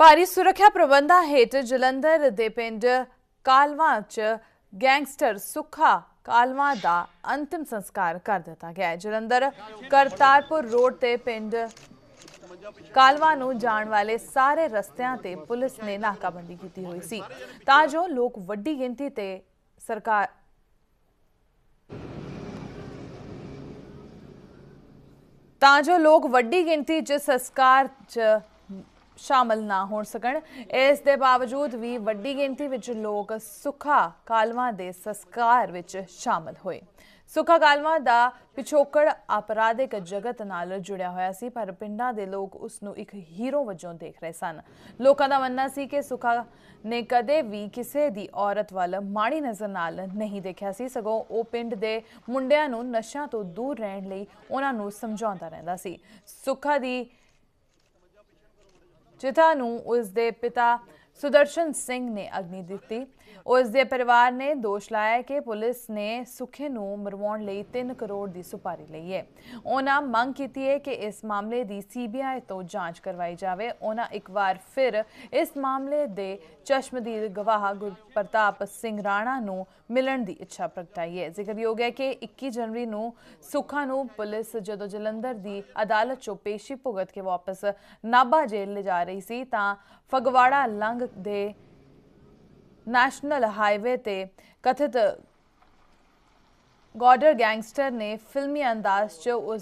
ਭਾਰੀ ਸੁਰੱਖਿਆ ਪ੍ਰਬੰਧਾਂ ਹੇਠ ਜਲੰਧਰ ਦੇ ਪਿੰਡ ਕਾਲਵਾ 'ਚ ਗੈਂਗਸਟਰ ਸੁਖਾ ਕਾਲਵਾ ਦਾ ਅੰਤਿਮ ਸੰਸਕਾਰ ਕਰ ਦਿੱਤਾ ਗਿਆ ਹੈ ਜਲੰਧਰ ਕਰਤਾਰਪੁਰ ਰੋਡ ਤੇ ਪਿੰਡ ਕਾਲਵਾ ਨੂੰ ਜਾਣ ਵਾਲੇ ਸਾਰੇ ਰਸਤਿਆਂ ਤੇ ਪੁਲਿਸ ਨੇ ਨਾਕਾਬੰਦੀ ਕੀਤੀ ਹੋਈ ਸੀ ਤਾਂ ਜੋ ਲੋਕ ਵੱਡੀ ਗਿਣਤੀ ਤੇ ਸਰਕਾਰ ਤਾਂ ਜੋ ਲੋਕ ਵੱਡੀ ਗਿਣਤੀ 'ਚ ਸੰਸਕਾਰ 'ਚ ਸ਼ਾਮਲ ਨਾ ਹੋ ਸਕਣ ਇਸ ਦੇ ਬਾਵਜੂਦ ਵੀ ਵੱਡੀ ਗਿਣਤੀ ਵਿੱਚ ਲੋਕ ਸੁਖਾ ਕਾਲਵਾ ਦੇ ਸੰਸਕਾਰ ਵਿੱਚ ਸ਼ਾਮਲ ਹੋਏ ਸੁਖਾ ਕਾਲਵਾ ਦਾ ਪਿਛੋਕੜ ਅਪਰਾਧਿਕ ਜਗਤ ਨਾਲ ਜੁੜਿਆ ਹੋਇਆ ਸੀ ਪਰ ਪਿੰਡਾਂ ਦੇ ਲੋਕ ਉਸ ਨੂੰ ਇੱਕ ਹੀਰੋ ਵਜੋਂ ਦੇਖ ਰਹੇ ਸਨ ਲੋਕਾਂ ਦਾ ਮੰਨਣਾ ਸੀ ਕਿ ਸੁਖਾ ਨੇ ਕਦੇ ਵੀ ਕਿਸੇ ਦੀ ਔਰਤ ਵੱਲ ਮਾੜੀ ਨਜ਼ਰ ਨਾਲ ਨਹੀਂ ਦੇਖਿਆ ਸੀ ਸਗੋਂ ਉਹ ਪਿੰਡ ਦੇ ਮੁੰਡਿਆਂ ਨੂੰ ਨਸ਼ਿਆਂ ਤੋਂ ਦੂਰ ਰਹਿਣ ਲਈ ਉਹਨਾਂ ਨੂੰ ਸਮਝਾਉਂਦਾ ਰਹਿੰਦਾ ਸੀ ਸੁਖਾ ਦੀ ਚਿਤਾ ਨੂੰ ਉਸ ਦੇ ਪਿਤਾ ਸੁਦਰਸ਼ਨ ਸਿੰਘ ਨੇ ਅਗਨੀ ਦਿੱਤੀ ਉਸ ਦੇ ਪਰਿਵਾਰ ਨੇ ਦੋਸ਼ ਲਾਇਆ ਕਿ ਪੁਲਿਸ ਨੇ ਸੁਖੇ ਨੂੰ ਮਰਵਾਉਣ ਲਈ 3 ਕਰੋੜ ਦੀ ਸੁਪਾਰੀ ਲਈ ਹੈ ਉਹਨਾਂ ਮੰਗ ਕੀਤੀ ਹੈ ਕਿ ਇਸ ਮਾਮਲੇ ਦੀ ਸੀਬੀਆਈ ਤੋਂ ਜਾਂਚ ਕਰਵਾਈ ਜਾਵੇ ਉਹਨਾਂ ਇੱਕ ਵਾਰ ਫਿਰ ਇਸ ਮਾਮਲੇ ਦੇ ਚਸ਼ਮਦੀਦ ਗਵਾਹ ਗੁਰਪ੍ਰਤਾਪ ਸਿੰਘ ਰਾਣਾ ਨੂੰ ਮਿਲਣ ਦੀ ਇੱਛਾ ਪ੍ਰਗਟਾਈ ਹੈ ਜ਼ਿਕਰਯੋਗ ਹੈ ਕਿ 21 ਜਨਵਰੀ ਨੂੰ ਸੁਖਾ ਨੂੰ ਪੁਲਿਸ ਜਦੋਂ ਜਲੰਧਰ ਦੀ ਅਦਾਲਤ ਚੋਂ ਪੇਸ਼ੀ ਭੁਗਤ ਕੇ ਵਾਪਸ ਨਾਭਾ ਜੇਲ੍ਹ ਲਿਜਾ ਰਹੀ ਸੀ ਤਾਂ ਫਗਵਾੜਾ ਲੰਗ ਦੇ ਨੈਸ਼ਨਲ ਹਾਈਵੇ ਤੇ ਕਥਿਤ ਗਾਰਡਰ ਗੈਂਗਸਟਰ ਨੇ ਫਿਲਮੀ ਅੰਦਾਜ਼ 'ਚ ਉਸ